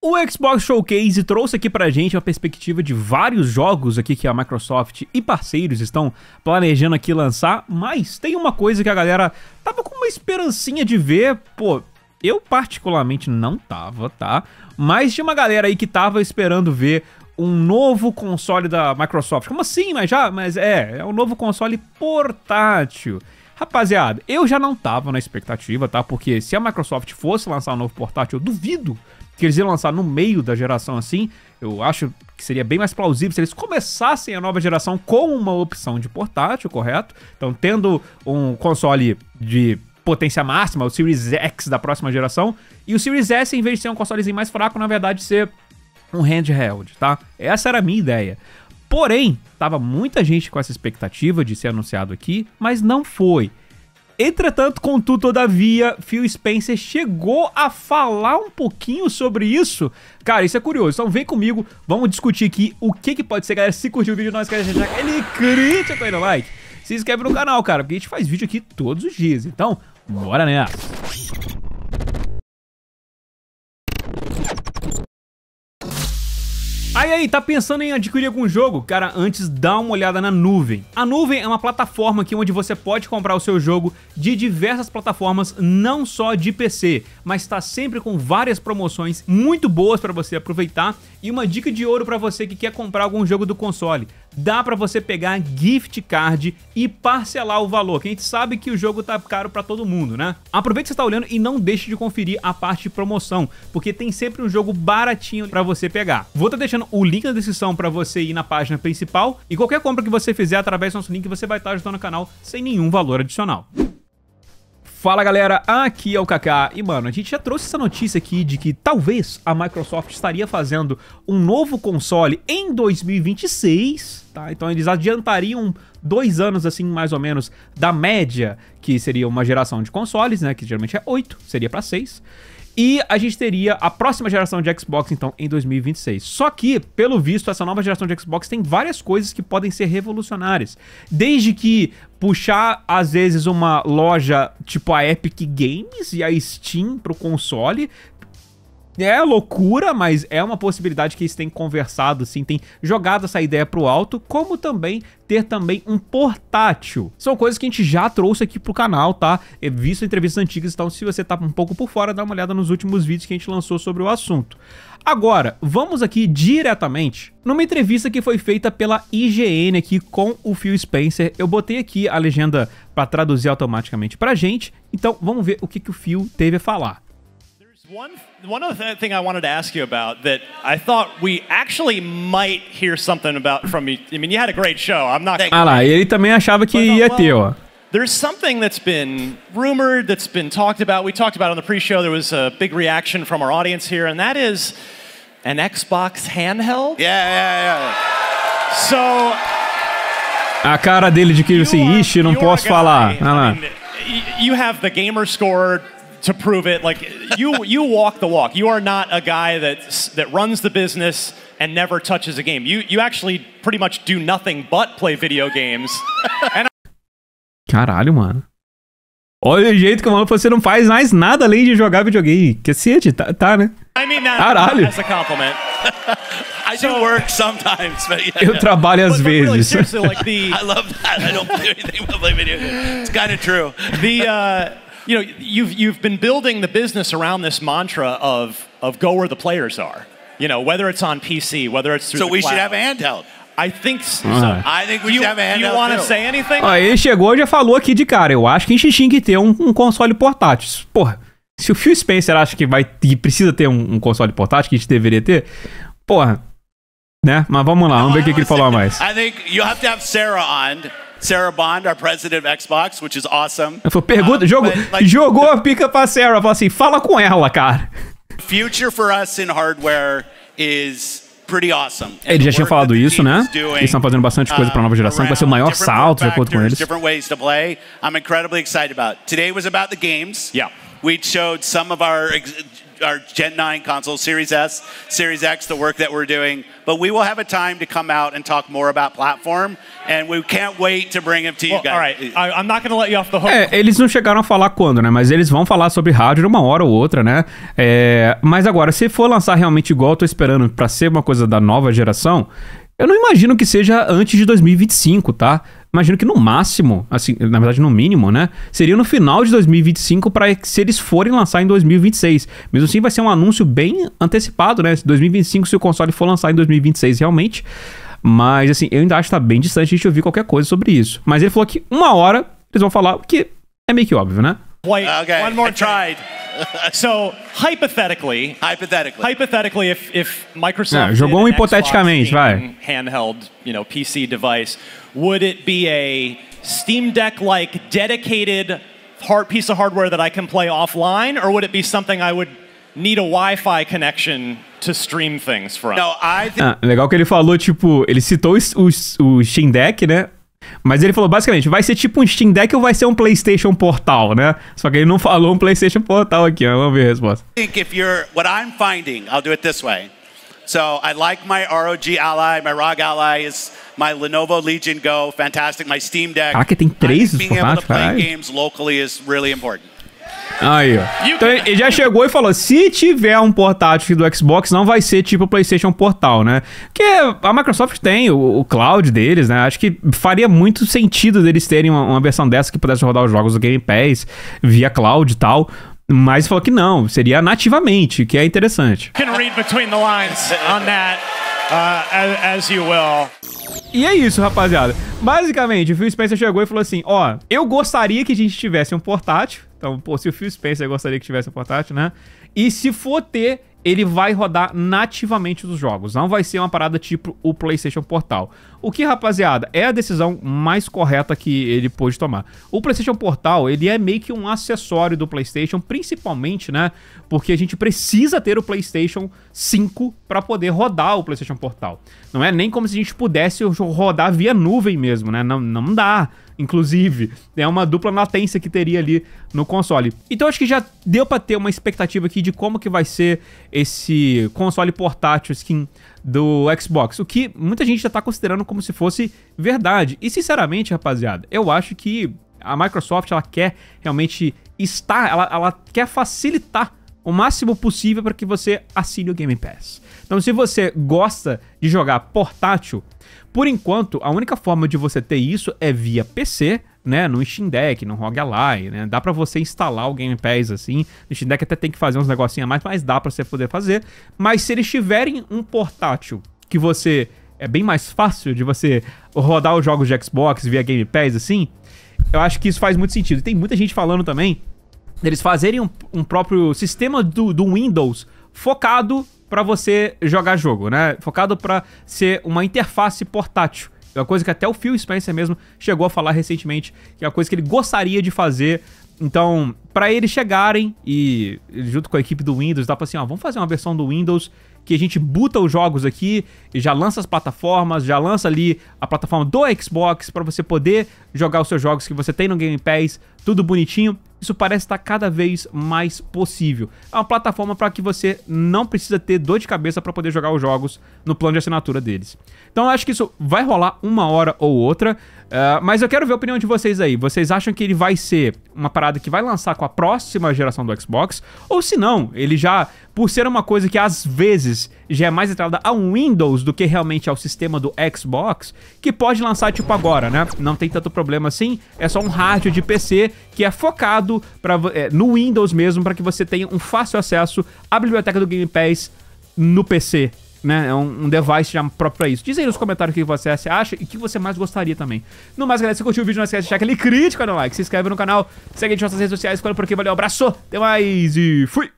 O Xbox Showcase trouxe aqui pra gente uma perspectiva de vários jogos aqui que a Microsoft e parceiros estão planejando aqui lançar, mas tem uma coisa que a galera tava com uma esperancinha de ver, pô, eu particularmente não tava, tá? Mas tinha uma galera aí que tava esperando ver um novo console da Microsoft. Como assim? Mas já, mas é, é um novo console portátil. Rapaziada, eu já não tava na expectativa, tá? Porque se a Microsoft fosse lançar um novo portátil, eu duvido que eles iam lançar no meio da geração assim, eu acho que seria bem mais plausível se eles começassem a nova geração com uma opção de portátil, correto? Então, tendo um console de potência máxima, o Series X da próxima geração, e o Series S, em vez de ser um consolezinho mais fraco, na verdade ser um handheld, tá? Essa era a minha ideia. Porém, tava muita gente com essa expectativa de ser anunciado aqui, mas não foi. Entretanto, contudo, todavia, Phil Spencer chegou a falar um pouquinho sobre isso. Cara, isso é curioso. Então vem comigo, vamos discutir aqui o que, que pode ser, galera. Se curtiu o vídeo, não esquece de deixar aquele crítico aí no like. Se inscreve no canal, cara, porque a gente faz vídeo aqui todos os dias. Então, bora nessa. Aí aí, tá pensando em adquirir algum jogo? Cara, antes dá uma olhada na nuvem. A nuvem é uma plataforma aqui onde você pode comprar o seu jogo de diversas plataformas, não só de PC, mas está sempre com várias promoções muito boas para você aproveitar. E uma dica de ouro para você que quer comprar algum jogo do console dá para você pegar gift card e parcelar o valor, que a gente sabe que o jogo tá caro para todo mundo, né? Aproveita que você tá olhando e não deixe de conferir a parte de promoção, porque tem sempre um jogo baratinho para você pegar. Vou estar tá deixando o link na descrição para você ir na página principal e qualquer compra que você fizer através do nosso link, você vai estar tá ajudando o canal sem nenhum valor adicional. Fala galera, aqui é o Kaká e mano, a gente já trouxe essa notícia aqui de que talvez a Microsoft estaria fazendo um novo console em 2026, tá? Então eles adiantariam dois anos assim mais ou menos da média que seria uma geração de consoles, né? Que geralmente é 8, seria para 6. E a gente teria a próxima geração de Xbox, então, em 2026. Só que, pelo visto, essa nova geração de Xbox tem várias coisas que podem ser revolucionárias. Desde que puxar, às vezes, uma loja tipo a Epic Games e a Steam pro console, é loucura, mas é uma possibilidade que eles têm conversado, assim, tem jogado essa ideia pro alto, como também ter também um portátil. São coisas que a gente já trouxe aqui pro canal, tá? É visto entrevistas antigas, então se você tá um pouco por fora, dá uma olhada nos últimos vídeos que a gente lançou sobre o assunto. Agora, vamos aqui diretamente numa entrevista que foi feita pela IGN aqui com o Phil Spencer. Eu botei aqui a legenda para traduzir automaticamente pra gente, então vamos ver o que, que o Phil teve a falar. One, one other thing I wanted to ask you about that I thought we actually might hear something about from you. I mean, you had a great show. I'm not. Ah lá, ele também achava que thought, uh, ia ter, ó. There's something that's been rumored, that's been talked about. We talked about on the pre-show. There was a big reaction from our audience here, and that is an Xbox handheld. Yeah, yeah, yeah. So. A cara dele de que assim, ixi, não posso falar. Ah lá. You have the gamer score to prove it. Like you, you walk the walk. You are not a guy that that runs the business and never touches a game. You you actually pretty much do nothing but play video games. And Caralho, mano. Olha o jeito que o maluco você não faz mais nada além de jogar videogame. Que cacete, tá, tá, né? I mean that Caralho. as a compliment. I do work sometimes, but yeah, Eu trabalho às but, vezes. But really, like the, I love that. I don't do anything but play video games. It's kind of true. The uh, you know, you've, you've been building the business around this mantra of, of go where the players are. You know, whether it's on PC, whether it's through So we cloud. should have a handheld. I think ah. so. Ah. I think we you, should have a handheld. You want to say anything? Ah, ele chegou e já falou aqui de cara. Eu acho que a gente tinha que ter um, um console portátil. Porra, se o Phil Spencer acha que vai que precisa ter um, um console portátil, que a gente deveria ter, porra, né? Mas vamos lá, vamos ver o que, que ele falou mais. I think you have to have Sarah on. Sarah Bond, our president of Xbox, which is awesome. Falei, pergunta, um, jogo, but, like, jogou a pica pra Sarah, falou assim, fala com ela, cara. Future for us in hardware is pretty awesome. Eles já tinham falado isso, né? Eles estão fazendo bastante coisa para a uh, nova geração, que vai ser o maior salto, de acordo com eles. Different ways to play. I'm incredibly excited about. Today was about the games. Yeah. We showed some of our our Gen 9 console, Series S, Series X, the work that we're doing. But we will have a time to come out and talk more about platform, and we can't wait to bring it to you well, guys. All right, I, I'm not gonna let you off the hook. É, eles não chegaram a falar quando, né? Mas eles vão falar sobre rádio uma hora ou outra, né? É, mas agora, se for lançar realmente igual eu tô esperando para ser uma coisa da nova geração, eu não imagino que seja antes de 2025, tá? imagino que no máximo, assim, na verdade no mínimo, né? Seria no final de 2025 para se eles forem lançar em 2026. Mesmo assim, vai ser um anúncio bem antecipado, né? 2025 se o console for lançar em 2026 realmente. Mas assim, eu ainda acho que tá bem distante de a gente ouvir qualquer coisa sobre isso. Mas ele falou que uma hora eles vão falar o que é meio que óbvio, né? White. Uh, okay. One more I tried. so hypothetically, hypothetically, hypothetically, if if Microsoft Não, jogou um hipoteticamente, vai. handheld, you know, PC device, would it be a Steam Deck like dedicated hard piece of hardware that I can play offline, or would it be something I would need a Wi-Fi connection to stream things from? No, I ah, legal que ele falou tipo, ele citou o, o Steam Deck, né? Mas ele falou basicamente, vai ser tipo um Steam Deck ou vai ser um PlayStation Portal, né? Só que ele não falou um PlayStation Portal aqui, né? vamos ver a resposta. Think if you're what I'm finding, I'll do it this way. So I like my ROG Ally, my ROG Ally is my Lenovo Legion Go, fantastic, my Steam Deck. Caraca, tem três formatos, caralho. Being able to play games locally is really important. Aí, ó. Então ele já chegou e falou: se tiver um portátil do Xbox, não vai ser tipo o PlayStation Portal, né? Porque a Microsoft tem o, o cloud deles, né? Acho que faria muito sentido deles terem uma, uma versão dessa que pudesse rodar os jogos do Game Pass via cloud e tal. Mas falou que não, seria nativamente, que é interessante. Can read between the lines on that, uh, as you will. E é isso, rapaziada. Basicamente, o Phil Spencer chegou e falou assim: ó, eu gostaria que a gente tivesse um portátil então, pô, se o Phil Spencer gostaria que tivesse a portátil, né? E se for ter, ele vai rodar nativamente dos jogos. Não vai ser uma parada tipo o PlayStation Portal. O que, rapaziada, é a decisão mais correta que ele pôde tomar. O PlayStation Portal, ele é meio que um acessório do PlayStation, principalmente, né? Porque a gente precisa ter o PlayStation 5 para poder rodar o PlayStation Portal. Não é nem como se a gente pudesse rodar via nuvem mesmo, né? Não, não dá inclusive. É uma dupla latência que teria ali no console. Então acho que já deu para ter uma expectativa aqui de como que vai ser esse console portátil skin do Xbox, o que muita gente já tá considerando como se fosse verdade. E sinceramente, rapaziada, eu acho que a Microsoft ela quer realmente estar, ela, ela quer facilitar o máximo possível para que você assine o Game Pass. Então, se você gosta de jogar portátil, por enquanto, a única forma de você ter isso é via PC, né, no Steam Deck, no ROG Ally, né? Dá para você instalar o Game Pass assim. No Steam Deck até tem que fazer uns negocinhos a mais, mas dá para você poder fazer. Mas se eles tiverem um portátil que você é bem mais fácil de você rodar os jogos de Xbox via Game Pass assim, eu acho que isso faz muito sentido. E tem muita gente falando também eles fazerem um, um próprio sistema do, do Windows focado para você jogar jogo, né? Focado para ser uma interface portátil. É uma coisa que até o Phil Spencer mesmo chegou a falar recentemente, que é uma coisa que ele gostaria de fazer. Então, para eles chegarem e junto com a equipe do Windows, dá para assim, ó, vamos fazer uma versão do Windows que a gente buta os jogos aqui e já lança as plataformas, já lança ali a plataforma do Xbox para você poder jogar os seus jogos que você tem no Game Pass, tudo bonitinho isso parece estar cada vez mais possível. É uma plataforma para que você não precisa ter dor de cabeça para poder jogar os jogos no plano de assinatura deles. Então eu acho que isso vai rolar uma hora ou outra. Uh, mas eu quero ver a opinião de vocês aí. Vocês acham que ele vai ser uma parada que vai lançar com a próxima geração do Xbox? Ou se não, ele já, por ser uma coisa que às vezes já é mais entrada ao Windows do que realmente ao sistema do Xbox, que pode lançar tipo agora, né? Não tem tanto problema assim, é só um rádio de PC que é focado pra, é, no Windows mesmo, para que você tenha um fácil acesso à biblioteca do Game Pass no PC né? É um, um device já próprio pra isso. Diz aí nos comentários o que você acha e o que você mais gostaria também. No mais, galera, se curtiu o vídeo, não esquece de deixar aquele crítico no like, se inscreve no canal, segue a gente nas nossas redes sociais, escolhe por aqui, valeu, abraço, até mais e fui!